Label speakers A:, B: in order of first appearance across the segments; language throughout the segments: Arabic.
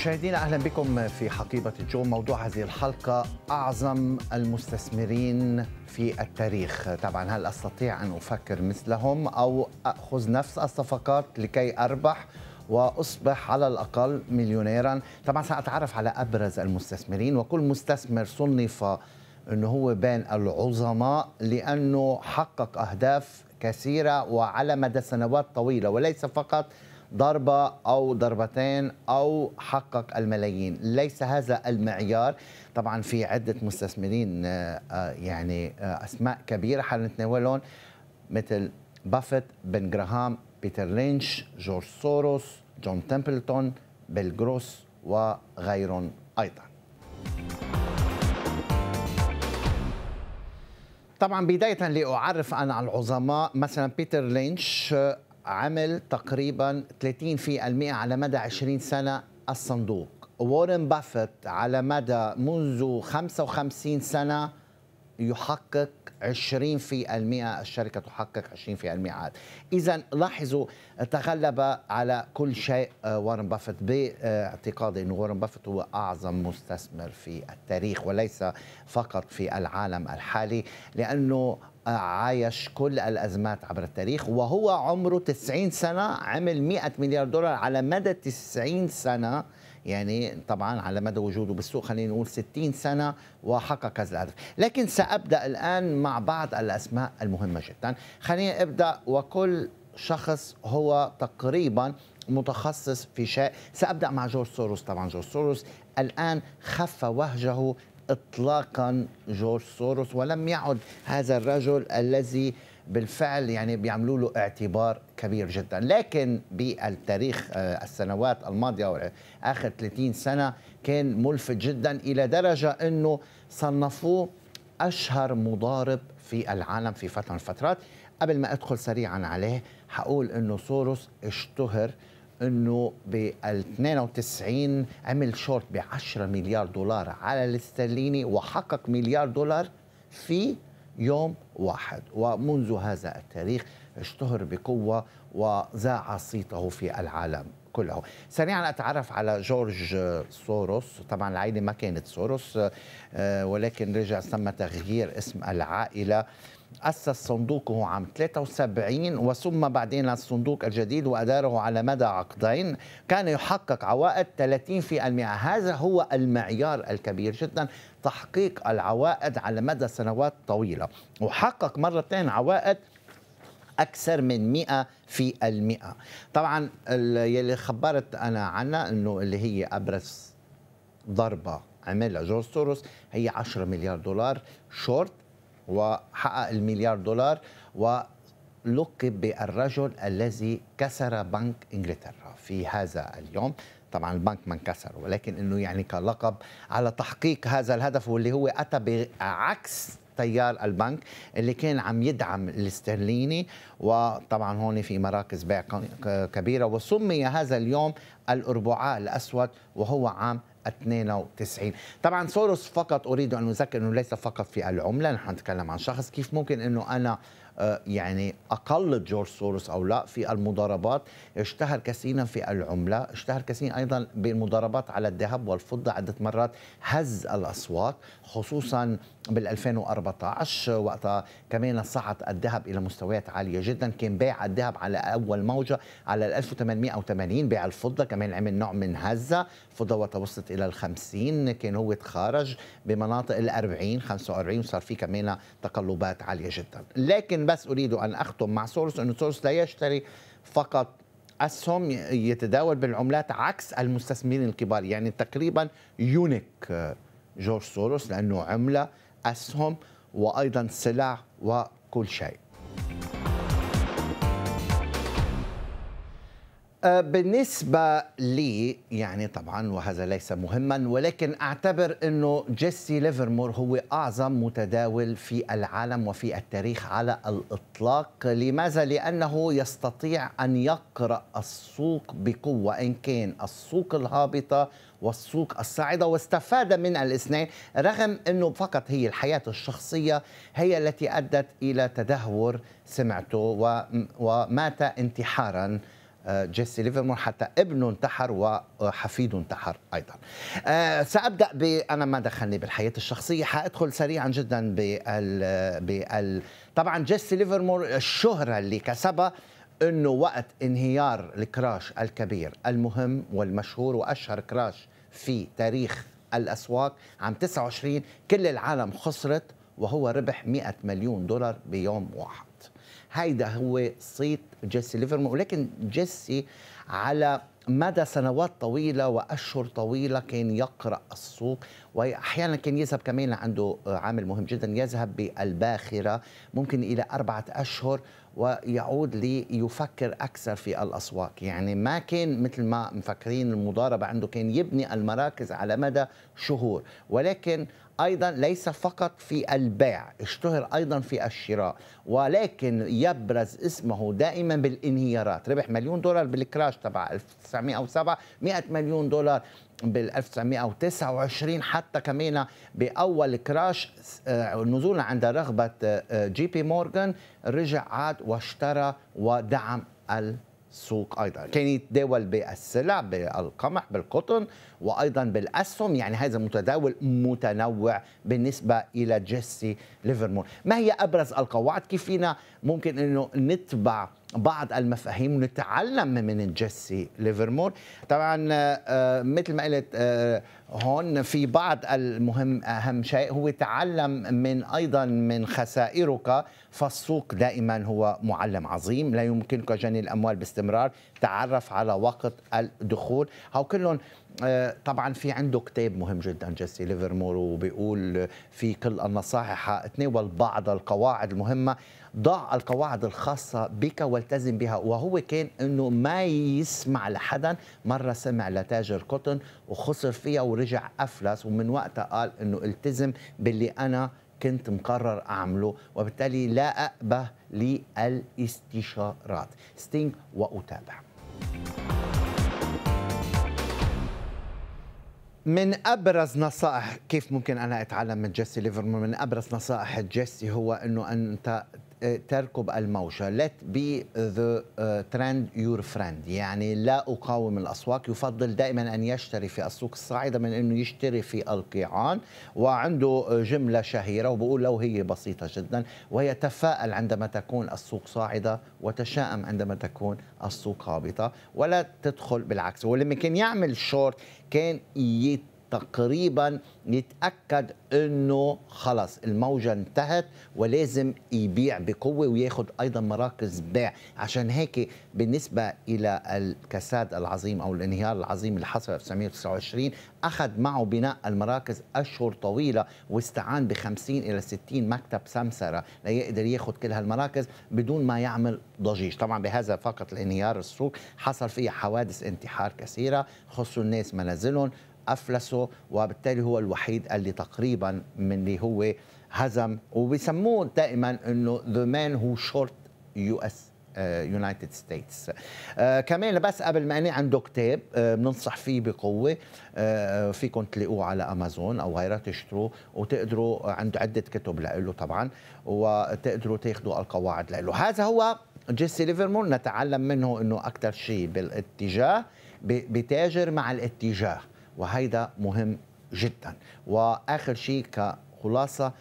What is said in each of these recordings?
A: مشاهدينا اهلا بكم في حقيبه الجو موضوع هذه الحلقه اعظم المستثمرين في التاريخ طبعا هل استطيع ان افكر مثلهم او اخذ نفس الصفقات لكي اربح واصبح على الاقل مليونيرا طبعا ساتعرف على ابرز المستثمرين وكل مستثمر صنف انه هو بين العظماء لانه حقق اهداف كثيره وعلى مدى سنوات طويله وليس فقط ضربة أو ضربتين أو حقق الملايين ليس هذا المعيار طبعا في عدة مستثمرين آه، آه، يعني آه، أسماء كبيرة حنتناولهم مثل بافت بن جراهام بيتر لينش جورج سوروس جون تمبلتون بيل جروس وغيرهم أيضا طبعا بداية لأعرف أنا على العظماء مثلا بيتر لينش عمل تقريبا 30% على مدى 20 سنة الصندوق وارن بافت على مدى منذ 55 سنة يحقق 20% الشركة تحقق 20% عائد إذا لاحظوا تغلب على كل شيء وارن بافت باعتقادي أن وارن بافت هو أعظم مستثمر في التاريخ وليس فقط في العالم الحالي لأنه عايش كل الأزمات عبر التاريخ وهو عمره 90 سنة عمل 100 مليار دولار على مدى 90 سنة يعني طبعا على مدى وجوده بالسوق خلينا نقول 60 سنة وحقق هذا الهدف لكن سأبدأ الآن مع بعض الأسماء المهمة جدا خلينا أبدأ وكل شخص هو تقريبا متخصص في شيء سأبدأ مع جورج سوروس طبعا جورج سوروس الآن خف وهجه اطلاقا جورج سوروس ولم يعد هذا الرجل الذي بالفعل يعني بيعملوا له اعتبار كبير جدا لكن بالتاريخ آه، السنوات الماضية آخر 30 سنة كان ملفت جدا إلى درجة أنه صنفوه أشهر مضارب في العالم في فترة من الفترات قبل ما أدخل سريعا عليه حقول أنه سوروس اشتهر انه بال 92 عمل شورت ب 10 مليار دولار على الاسترليني وحقق مليار دولار في يوم واحد ومنذ هذا التاريخ اشتهر بقوة وذاع صيته في العالم كله سريعا أتعرف على جورج سوروس طبعا العائلة ما كانت سوروس آه، ولكن رجع تم تغيير اسم العائلة أسس صندوقه عام 73 وثم بعدين الصندوق الجديد وأداره على مدى عقدين كان يحقق عوائد 30% هذا هو المعيار الكبير جدا تحقيق العوائد على مدى سنوات طويلة وحقق مرتين عوائد أكثر من 100 في المئة طبعا اللي خبرت أنا عنها أنه اللي هي أبرز ضربة عملها جورج سوروس هي 10 مليار دولار شورت وحقق المليار دولار ولقب بالرجل الذي كسر بنك انجلترا في هذا اليوم طبعا البنك ما انكسر ولكن انه يعني كلقب على تحقيق هذا الهدف واللي هو اتى بعكس تيار البنك اللي كان عم يدعم الاسترليني وطبعا هون في مراكز بيع كبيره وسمي هذا اليوم الاربعاء الاسود وهو عام 92 طبعا سوروس فقط اريد ان اذكر انه ليس فقط في العمله نحن نتكلم عن شخص كيف ممكن انه انا آه، يعني أقل جورج سورس أو لا في المضاربات اشتهر كثيرا في العملة اشتهر كثيرا أيضا بالمضاربات على الذهب والفضة عدة مرات هز الأسواق خصوصا بال2014 وقتها كمان صعد الذهب إلى مستويات عالية جدا كان بيع الذهب على أول موجة على 1880 بيع الفضة كمان عمل نوع من هزة الفضة وقتها وصلت إلى ال50 كان هو تخارج بمناطق ال40 45 وصار في كمان تقلبات عالية جدا لكن بس أريد أن أختم مع سورس أن سورس لا يشتري فقط أسهم يتداول بالعملات عكس المستثمرين الكبار يعني تقريبا يونيك آه، جورج سوروس لأنه عملة أسهم وأيضا سلع وكل شيء آه، بالنسبة لي يعني طبعا وهذا ليس مهما ولكن أعتبر أنه جيسي ليفرمور هو أعظم متداول في العالم وفي التاريخ على الإطلاق لماذا؟ لأنه يستطيع أن يقرأ السوق بقوة إن كان السوق الهابطة والسوق الصاعدة واستفاد من الاثنين رغم أنه فقط هي الحياة الشخصية هي التي أدت إلى تدهور سمعته ومات انتحاراً آه، جيسي ليفرمور حتى ابنه انتحر وحفيده انتحر ايضا. آه، سابدا ب انا ما دخلني بالحياه الشخصيه حادخل سريعا جدا بال بال طبعا جيسي ليفرمور الشهره اللي كسبها انه وقت انهيار الكراش الكبير المهم والمشهور واشهر كراش في تاريخ الاسواق عام 29 كل العالم خسرت وهو ربح 100 مليون دولار بيوم واحد. هيدا هو صيت جيسي ليفرمور ولكن جيسي على مدى سنوات طويلة وأشهر طويلة كان يقرأ السوق وأحيانا كان يذهب كمان عنده عامل مهم جدا يذهب بالباخرة ممكن إلى أربعة أشهر ويعود ليفكر أكثر في الأسواق يعني ما كان مثل ما مفكرين المضاربة عنده كان يبني المراكز على مدى شهور ولكن ايضا ليس فقط في البيع اشتهر ايضا في الشراء ولكن يبرز اسمه دائما بالانهيارات ربح مليون دولار بالكراش تبع 1907 100 مليون دولار بال 1929 حتى كمان باول كراش آه، نزولا عند رغبه آه، جي بي مورغان رجع عاد واشترى ودعم ال السوق ايضا كان يتداول بالسلع بالقمح بالقطن وايضا بالاسهم يعني هذا متداول متنوع بالنسبه الى جيسي ليفرمون ما هي ابرز القواعد كيف فينا ممكن انه نتبع بعض المفاهيم ونتعلم من جيسي ليفرمور طبعا آه، آه، مثل ما قلت آه، هون في بعض المهم اهم شيء هو تعلم من ايضا من خسائرك فالسوق دائما هو معلم عظيم لا يمكنك جني الاموال باستمرار تعرف على وقت الدخول هو كلهم طبعا في عنده كتاب مهم جدا جيسي ليفرمور وبيقول في كل النصائح اثنين والبعض القواعد المهمه ضع القواعد الخاصة بك والتزم بها وهو كان أنه ما يسمع لحدا مرة سمع لتاجر قطن وخسر فيها ورجع أفلس ومن وقتها قال أنه التزم باللي أنا كنت مقرر أعمله وبالتالي لا أأبه للاستشارات ستينج وأتابع من ابرز نصائح كيف ممكن انا اتعلم من جيسي ليفرمان من ابرز نصائح جيسي هو انه انت تركب الموجة let be the uh, trend your friend يعني لا أقاوم الأسواق يفضل دائما أن يشتري في السوق الصاعدة من أنه يشتري في القيعان وعنده آه، جملة شهيرة وبقول لو هي بسيطة جدا ويتفائل عندما تكون السوق صاعدة وتشائم عندما تكون السوق هابطة ولا تدخل بالعكس ولما كان يعمل شورت كان يت تقريبا يتاكد انه خلص الموجه انتهت ولازم يبيع بقوه وياخذ ايضا مراكز بيع عشان هيك بالنسبه الى الكساد العظيم او الانهيار العظيم اللي حصل في 1929 اخذ معه بناء المراكز اشهر طويله واستعان ب 50 الى 60 مكتب سمسره ليقدر ياخذ كل هالمراكز بدون ما يعمل ضجيج طبعا بهذا فقط الانهيار السوق حصل فيه حوادث انتحار كثيره خصوا الناس منازلهم افلسه وبالتالي هو الوحيد اللي تقريبا من اللي هو هزم وبيسموه دائما انه ذا مان هو شورت يو اس يونايتد ستيتس كمان بس قبل ما اني عنده آه، كتاب بننصح فيه بقوه آه فيكم تلاقوه على امازون او غيرها تشتروه وتقدروا عنده عده كتب له طبعا وتقدروا تاخذوا القواعد له هذا هو جيسي ليفرمون نتعلم منه انه اكثر شيء بالاتجاه بتاجر مع الاتجاه وهيدا مهم جدا واخر شيء كخلاصه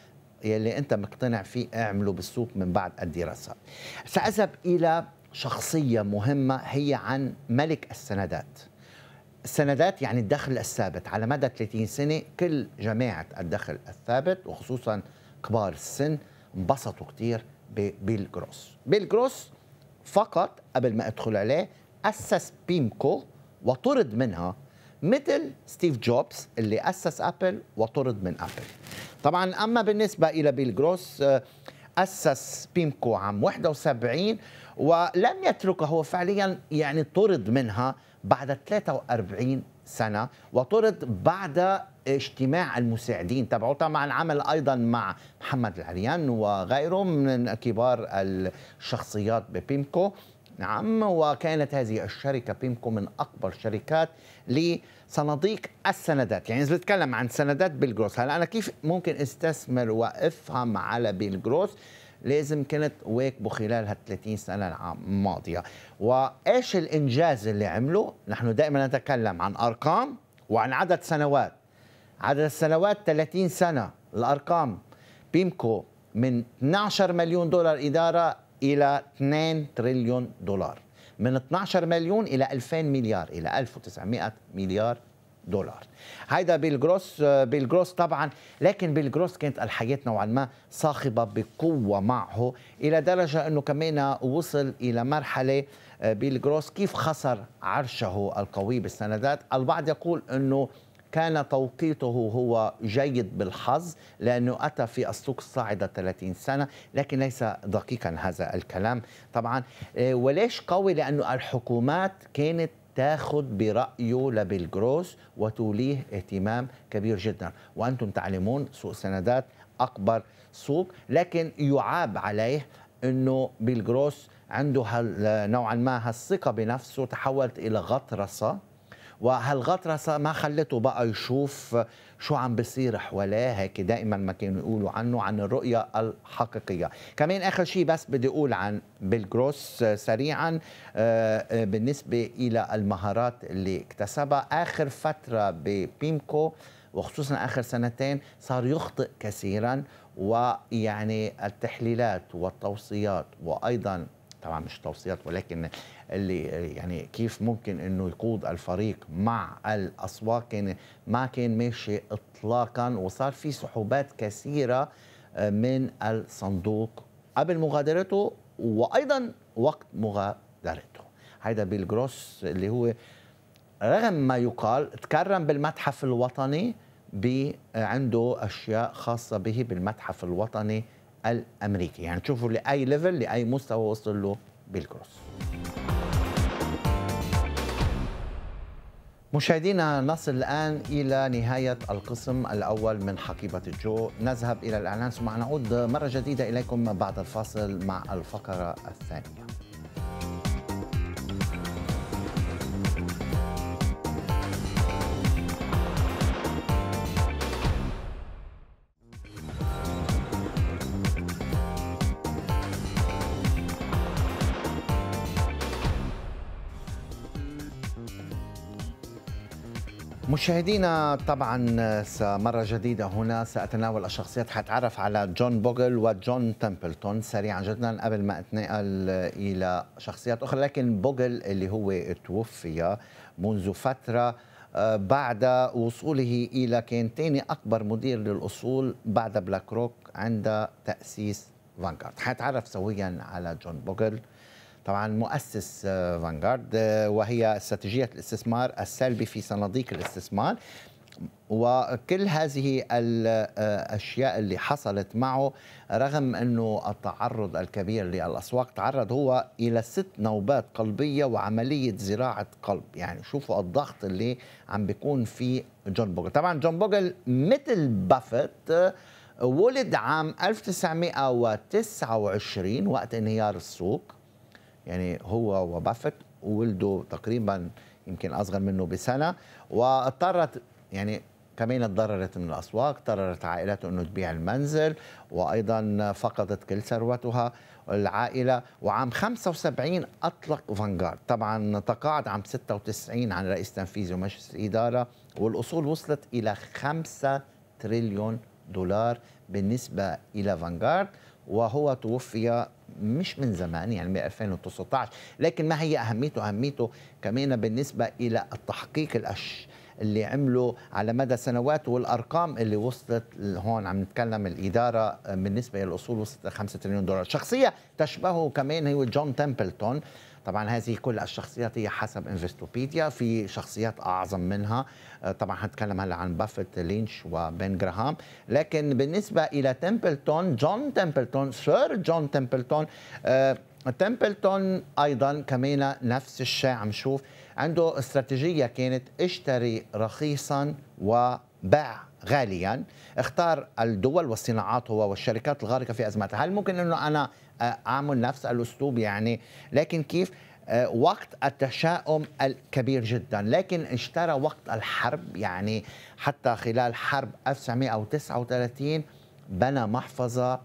A: يلي انت مقتنع فيه اعمله بالسوق من بعد الدراسه ساذهب الى شخصيه مهمه هي عن ملك السندات السندات يعني الدخل الثابت على مدى 30 سنه كل جماعه الدخل الثابت وخصوصا كبار السن انبسطوا كثير ببيل جروس بيل جروس فقط قبل ما ادخل عليه اسس بيمكو وطرد منها مثل ستيف جوبز اللي أسس أبل وطرد من أبل طبعا أما بالنسبة إلى بيل جروس آه، أسس بيمكو عام 71 ولم يتركها هو فعليا يعني طرد منها بعد 43 سنة وطرد بعد اجتماع المساعدين تبعه طبعا عمل أيضا مع محمد العريان وغيره من كبار الشخصيات ببيمكو نعم وكانت هذه الشركة بيمكو من أكبر شركات لصناديق السندات يعني إذا بتكلم عن سندات بيل جروس هلا أنا كيف ممكن استثمر وأفهم على بيل جروس لازم كنت واكبه خلال هال 30 سنه الماضيه وايش الانجاز اللي عمله نحن دائما نتكلم عن ارقام وعن عدد سنوات عدد السنوات 30 سنه الارقام بيمكو من 12 مليون دولار اداره إلى 2 تريليون دولار من 12 مليون إلى 2000 مليار إلى 1900 مليار دولار هيدا بالجروس بالجروس طبعا لكن بالجروس كانت الحياة نوعا ما صاخبة بقوة معه إلى درجة أنه كمان وصل إلى مرحلة آه، بالجروس كيف خسر عرشه القوي بالسندات البعض يقول أنه كان توقيته هو جيد بالحظ لأنه أتى في السوق الصاعدة 30 سنة لكن ليس دقيقا هذا الكلام طبعا آه، وليش قوي لأنه الحكومات كانت تاخذ برأيه لبيل جروس وتوليه اهتمام كبير جدا وأنتم تعلمون سوق السندات أكبر سوق لكن يعاب عليه أنه بيل جروس عنده نوعا ما هالثقة بنفسه تحولت إلى غطرسة وهالغطرسة ما خلته بقى يشوف شو عم بصير حواليه هيك دائما ما كانوا يقولوا عنه عن الرؤية الحقيقية كمان آخر شيء بس بدي أقول عن بيل جروس سريعا آه، آه، بالنسبة إلى المهارات اللي اكتسبها آخر فترة ببيمكو وخصوصا اخر سنتين صار يخطئ كثيرا ويعني التحليلات والتوصيات وايضا طبعا مش توصيات ولكن اللي يعني كيف ممكن انه يقود الفريق مع الاسواق كان ما كان ماشي اطلاقا وصار في سحوبات كثيره آه، من الصندوق قبل مغادرته وايضا وقت مغادرته هيدا بيل جروس اللي هو رغم ما يقال تكرم بالمتحف الوطني عنده اشياء خاصه به بالمتحف الوطني الامريكي يعني تشوفوا لاي ليفل لاي مستوى وصل له بيل جروس مشاهدينا نصل الآن إلى نهاية القسم الأول من حقيبة الجو نذهب إلى الإعلان ثم نعود مرة جديدة إليكم بعد الفاصل مع الفقرة الثانية مشاهدينا طبعا مرة جديدة هنا سأتناول الشخصيات حتعرف على جون بوغل وجون تمبلتون سريعا جدا قبل ما أتنقل إلى شخصيات أخرى لكن بوغل اللي هو توفي منذ فترة بعد وصوله إلى كان ثاني أكبر مدير للأصول بعد بلاك روك عند تأسيس فانغارد حتعرف سويا على جون بوغل طبعا مؤسس آه، فانغارد آه، وهي استراتيجية الاستثمار السلبي في صناديق الاستثمار وكل هذه آه، الاشياء اللي حصلت معه رغم انه التعرض الكبير للاسواق تعرض هو الى ست نوبات قلبيه وعمليه زراعه قلب يعني شوفوا الضغط اللي عم بيكون في جون بوجل طبعا جون بوجل مثل بافت ولد عام 1929 وقت انهيار السوق يعني هو وبافت وولده تقريبا يمكن اصغر منه بسنه واضطرت يعني كمان تضررت من الاسواق اضطرت عائلته انه تبيع المنزل وايضا فقدت كل ثروتها العائله وعام 75 اطلق فانغارد طبعا تقاعد عام 96 عن رئيس تنفيذي ومجلس الاداره والاصول وصلت الى 5 تريليون دولار بالنسبه الى فانغارد وهو توفي مش من زمان يعني من 2019 لكن ما هي اهميته اهميته كمان بالنسبه الى التحقيق الأش اللي عمله على مدى سنوات والارقام اللي وصلت هون عم نتكلم الاداره بالنسبه للاصول وصلت 5 تريليون دولار شخصيه تشبهه كمان هو جون تمبلتون طبعا هذه كل الشخصيات هي حسب انفستوبيديا في شخصيات اعظم منها آه، طبعا حنتكلم هلا عن بافت لينش وبن جراهام لكن بالنسبه الى تمبلتون جون تمبلتون سير جون تمبلتون آه، تمبلتون ايضا كمان نفس الشيء عم شوف عنده استراتيجيه كانت اشتري رخيصا وباع غاليا اختار الدول والصناعات هو والشركات الغارقه في ازمتها هل ممكن انه انا اعمل نفس الاسلوب يعني لكن كيف آه، وقت التشاؤم الكبير جدا لكن اشترى وقت الحرب يعني حتى خلال حرب 1939 بنى محفظة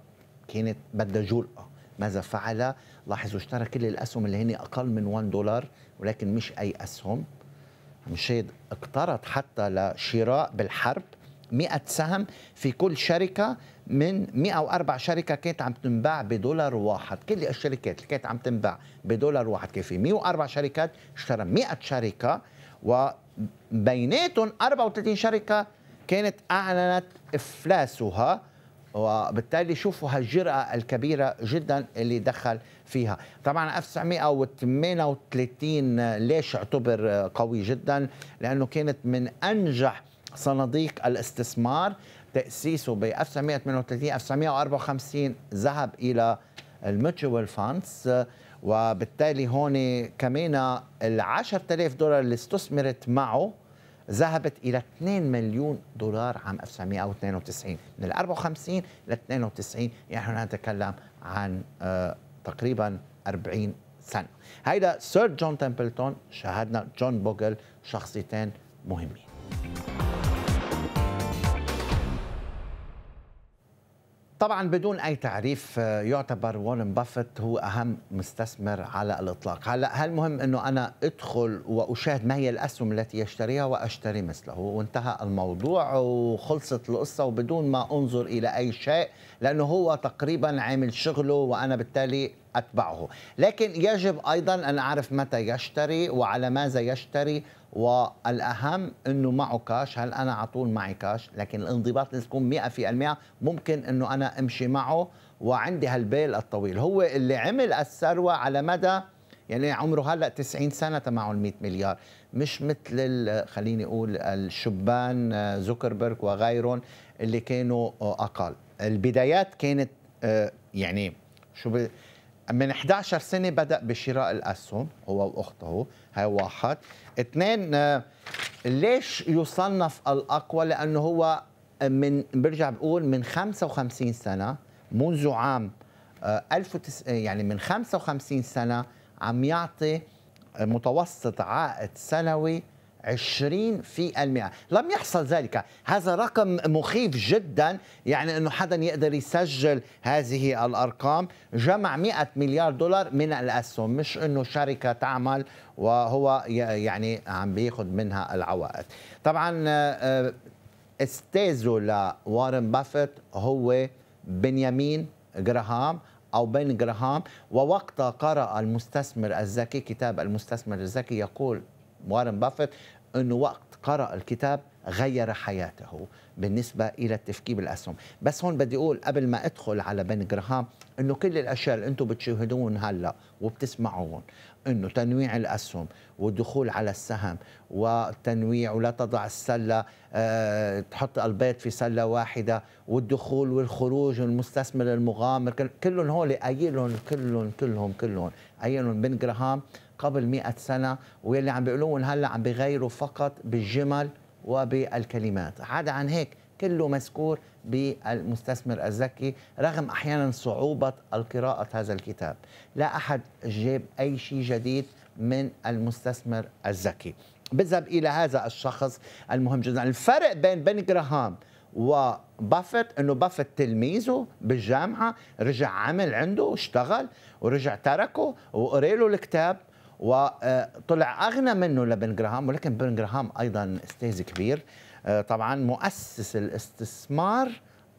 A: كانت بدها جرأة ماذا فعل؟ لاحظوا اشترى كل الأسهم اللي هن أقل من 1 دولار ولكن مش أي أسهم مشيد اقترض حتى لشراء بالحرب 100 سهم في كل شركة من 104 شركة كانت عم تنباع بدولار واحد كل الشركات اللي كانت عم تنباع بدولار واحد كان في 104 شركات اشترى 100 شركة وبيناتهم 34 شركة كانت أعلنت إفلاسها وبالتالي شوفوا هالجرأة الكبيرة جدا اللي دخل فيها طبعا 1938 ليش اعتبر قوي جدا لأنه كانت من أنجح صناديق الاستثمار تأسيسه ب 1938 1954 ذهب إلى الميتشوال فاندز وبالتالي هون كمان ال 10000 دولار اللي استثمرت معه ذهبت الى 2 مليون دولار عام 1992 من ال 54 ل 92 يعني نحن نتكلم عن آه، تقريبا 40 سنه هيدا سير جون تمبلتون شاهدنا جون بوغل شخصيتين مهمين طبعا بدون اي تعريف آه، يعتبر وارن بافيت هو اهم مستثمر على الاطلاق هلا هل مهم انه انا ادخل واشاهد ما هي الاسهم التي يشتريها واشتري مثله وانتهى الموضوع وخلصت القصه وبدون ما انظر الى اي شيء لانه هو تقريبا عامل شغله وانا بالتالي أتبعه لكن يجب أيضا أن أعرف متى يشتري وعلى ماذا يشتري والأهم أنه معه كاش هل أنا على طول معي كاش لكن الانضباط لازم يكون 100% ممكن أنه أنا أمشي معه وعندي هالبيل الطويل هو اللي عمل الثروة على مدى يعني عمره هلا 90 سنه تبعه ال 100 مليار مش مثل خليني اقول الشبان آه، زوكربيرج وغيرهم اللي كانوا آه، اقل البدايات كانت آه، يعني شو من 11 سنه بدا بشراء الاسهم هو واخته هاي واحد اثنين آه، ليش يصنف الاقوى لانه هو آه، من برجع بقول من 55 سنه منذ عام 1000 آه، يعني من 55 سنه عم يعطي متوسط عائد سنوي 20 في المئة لم يحصل ذلك هذا رقم مخيف جدا يعني أنه حدا يقدر يسجل هذه الأرقام جمع 100 مليار دولار من الأسهم مش أنه شركة تعمل وهو يعني عم بياخذ منها العوائد طبعا آه، استاذه لوارن بافيت هو بنيامين جراهام او بن جراهام ووقتها قرا المستثمر الذكي كتاب المستثمر الذكي يقول وارن بافيت انه وقت قرأ الكتاب غير حياته بالنسبة إلى التفكير بالأسهم بس هون بدي أقول قبل ما أدخل على بن جراهام أنه كل الأشياء اللي أنتم بتشاهدون هلأ وبتسمعون أنه تنويع الأسهم والدخول على السهم والتنويع ولا تضع السلة أه تحط البيض في سلة واحدة والدخول والخروج والمستثمر المغامر كلهم هول أيلهم كلهم كلهم كلهم أيلهم بن جراهام قبل مئة سنة واللي عم بيقولون هلا عم بيغيروا فقط بالجمل وبالكلمات عدا عن هيك كله مذكور بالمستثمر الذكي رغم أحيانا صعوبة القراءة هذا الكتاب لا أحد جاب أي شيء جديد من المستثمر الذكي بذهب إلى هذا الشخص المهم جدا الفرق بين بن جراهام وبافت انه بافت تلميذه بالجامعه رجع عمل عنده واشتغل ورجع تركه وقري له الكتاب وطلع اغنى منه لبن جراهام ولكن بن جراهام ايضا استاذ كبير آه، طبعا مؤسس الاستثمار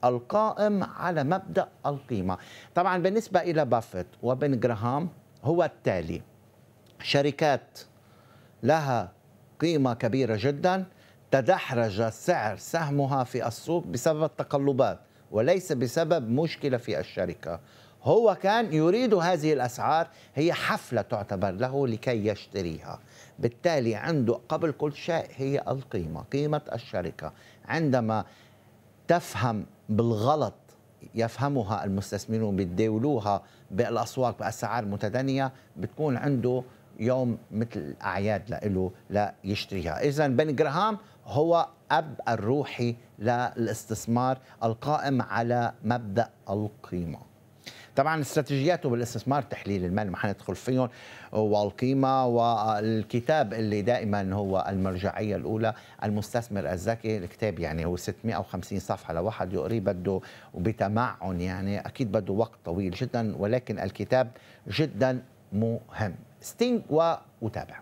A: القائم على مبدا القيمه طبعا بالنسبه الى بافيت وبن جراهام هو التالي شركات لها قيمه كبيره جدا تدحرج سعر سهمها في السوق بسبب التقلبات وليس بسبب مشكله في الشركه هو كان يريد هذه الأسعار هي حفلة تعتبر له لكي يشتريها بالتالي عنده قبل كل شيء هي القيمة قيمة الشركة عندما تفهم بالغلط يفهمها المستثمرون بيتداولوها بالاسواق باسعار متدنيه بتكون عنده يوم مثل اعياد له ليشتريها، اذا بن جراهام هو اب الروحي للاستثمار القائم على مبدا القيمه. طبعا استراتيجياته بالاستثمار تحليل المال ما حندخل فيهم والقيمه والكتاب اللي دائما هو المرجعيه الاولى المستثمر الذكي الكتاب يعني هو 650 صفحه لواحد يقريه بده وبتمعن يعني اكيد بده وقت طويل جدا ولكن الكتاب جدا مهم ستينج وتابع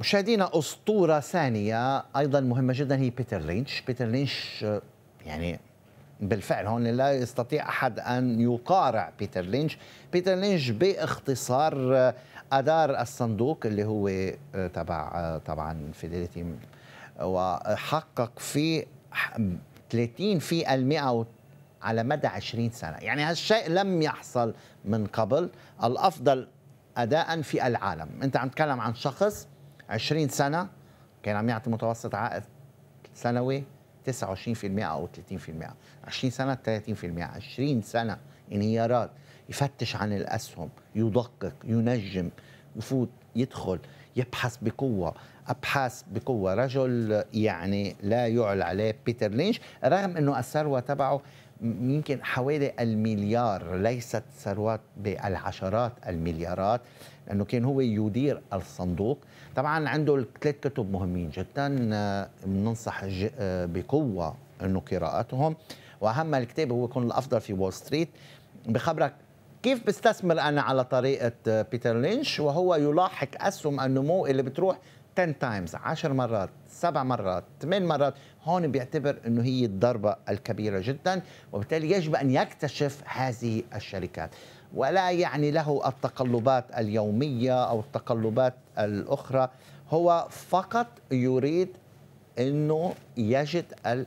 A: مشاهدينا أسطورة ثانية أيضا مهمة جدا هي بيتر لينش بيتر لينش آه، يعني بالفعل هون لا يستطيع أحد أن يقارع بيتر لينش بيتر لينش باختصار آه، أدار الصندوق اللي هو آه، تبع طبعا فيديليتي وحقق فيه 30 في المئة على مدى 20 سنة يعني هالشيء لم يحصل من قبل الأفضل أداء في العالم أنت عم تتكلم عن شخص 20 سنه كان عم يعطي متوسط عائد سنوي 29% او 30% 20 سنه 30% 20 سنه انهيارات يفتش عن الاسهم يدقق ينجم يفوت يدخل يبحث بقوه ابحث بقوه رجل يعني لا يعلى عليه بيتر لينش رغم انه الثروه تبعه يمكن حوالي المليار ليست ثروات بالعشرات المليارات لانه كان هو يدير الصندوق طبعا عنده ثلاث كتب مهمين جدا آه، بننصح آه، بقوه انه قراءتهم واهم الكتاب هو يكون الافضل في وول ستريت بخبرك كيف بستثمر انا على طريقه آه، بيتر لينش وهو يلاحق اسهم النمو اللي بتروح 10 تايمز 10 مرات سبع مرات ثمان مرات هون بيعتبر انه هي الضربه الكبيره جدا وبالتالي يجب ان يكتشف هذه الشركات ولا يعني له التقلبات اليومية أو التقلبات الأخرى هو فقط يريد أنه يجد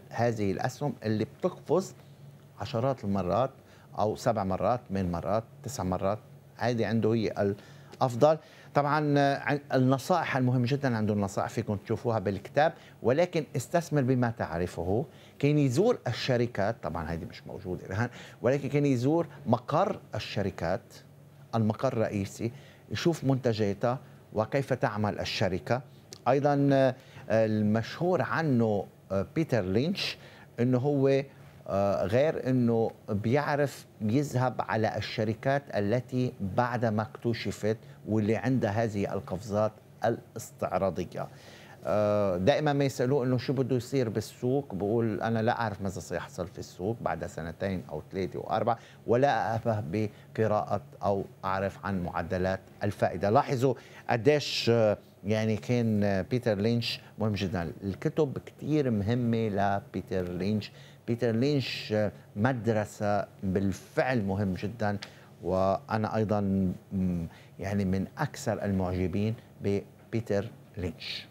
A: هذه الأسهم اللي بتقفز عشرات المرات أو سبع مرات من مرات تسع مرات هذه عنده هي الأفضل طبعا النصائح المهم جدا عنده النصائح فيكم تشوفوها بالكتاب ولكن استثمر بما تعرفه كان يزور الشركات طبعا هذه مش موجودة الآن ولكن كان يزور مقر الشركات المقر الرئيسي يشوف منتجاتها وكيف تعمل الشركة أيضا آه، المشهور عنه آه، بيتر لينش أنه هو آه، غير انه بيعرف يذهب على الشركات التي ما اكتشفت واللي عندها هذه القفزات الاستعراضيه آه، دائما ما يسالوه انه شو بده يصير بالسوق بقول انا لا اعرف ماذا سيحصل في السوق بعد سنتين او ثلاثه واربعه ولا افه بقراءه او اعرف عن معدلات الفائده لاحظوا قديش آه، يعني كان بيتر لينش مهم جدا الكتب كثير مهمه لبيتر لينش بيتر لينش آه، مدرسة بالفعل مهم جدا وأنا أيضا يعني من أكثر المعجبين ببيتر لينش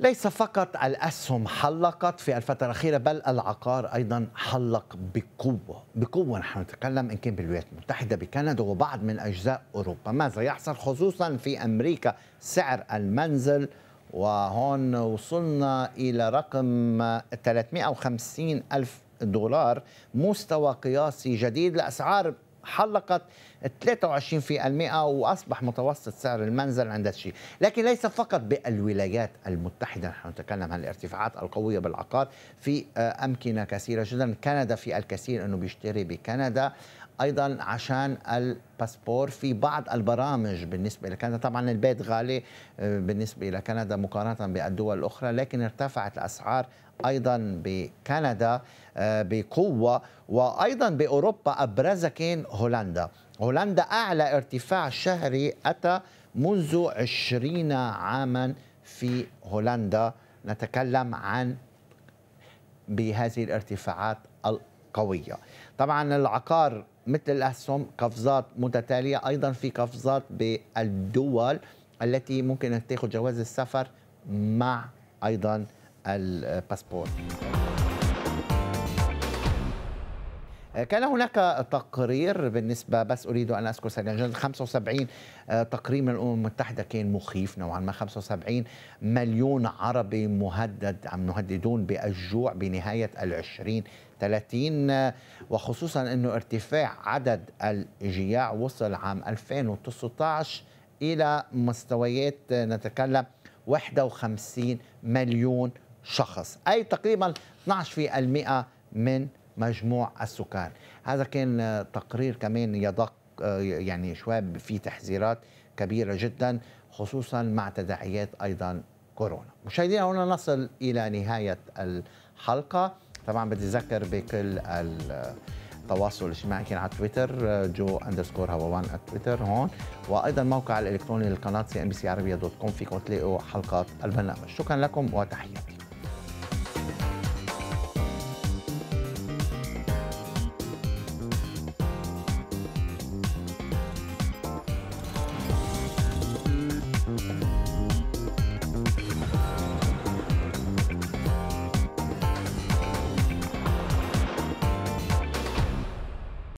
A: ليس فقط الأسهم حلقت في الفترة الأخيرة بل العقار أيضا حلق بقوة بقوة نحن نتكلم إن كان بالولايات المتحدة بكندا وبعض من أجزاء أوروبا ماذا يحصل خصوصا في أمريكا سعر المنزل وهون وصلنا إلى رقم 350 ألف دولار مستوى قياسي جديد لأسعار حلقت 23% واصبح متوسط سعر المنزل عند الشيء، لكن ليس فقط بالولايات المتحده نحن نتكلم عن الارتفاعات القويه بالعقار في آه، امكنه كثيره جدا، كندا في الكثير انه بيشتري بكندا ايضا عشان الباسبور في بعض البرامج بالنسبه لكندا طبعا البيت غالي آه، بالنسبه لكندا مقارنه بالدول الاخرى لكن ارتفعت الاسعار ايضا بكندا آه، بقوه وايضا باوروبا ابرزها كان هولندا هولندا اعلى ارتفاع شهري اتى منذ 20 عاما في هولندا نتكلم عن بهذه الارتفاعات القوية طبعا العقار مثل الأسهم قفزات متتالية أيضا في قفزات بالدول التي ممكن أن تأخذ جواز السفر مع أيضا الباسبور كان هناك تقرير بالنسبه بس اريد ان اذكر سريعا 75 آه، تقرير من الامم المتحده كان مخيف نوعا ما 75 مليون عربي مهدد عم يهددون بالجوع بنهايه العشرين 30 وخصوصا أنه ارتفاع عدد الجياع وصل عام 2019 إلى مستويات نتكلم 51 مليون شخص أي تقريبا 12% من مجموع السكان هذا كان تقرير كمان يدق يعني شوي في تحذيرات كبيرة جدا خصوصا مع تداعيات أيضا كورونا مشاهدينا هنا نصل إلى نهاية الحلقة طبعا بدي اذكر بكل التواصل الاجتماعي كان على تويتر جو اندرسكور هواوان على تويتر هون وايضا موقع الالكتروني للقناه سي ام بي سي عربيه دوت كوم فيكم تلاقوا حلقات البرنامج شكرا لكم وتحياتي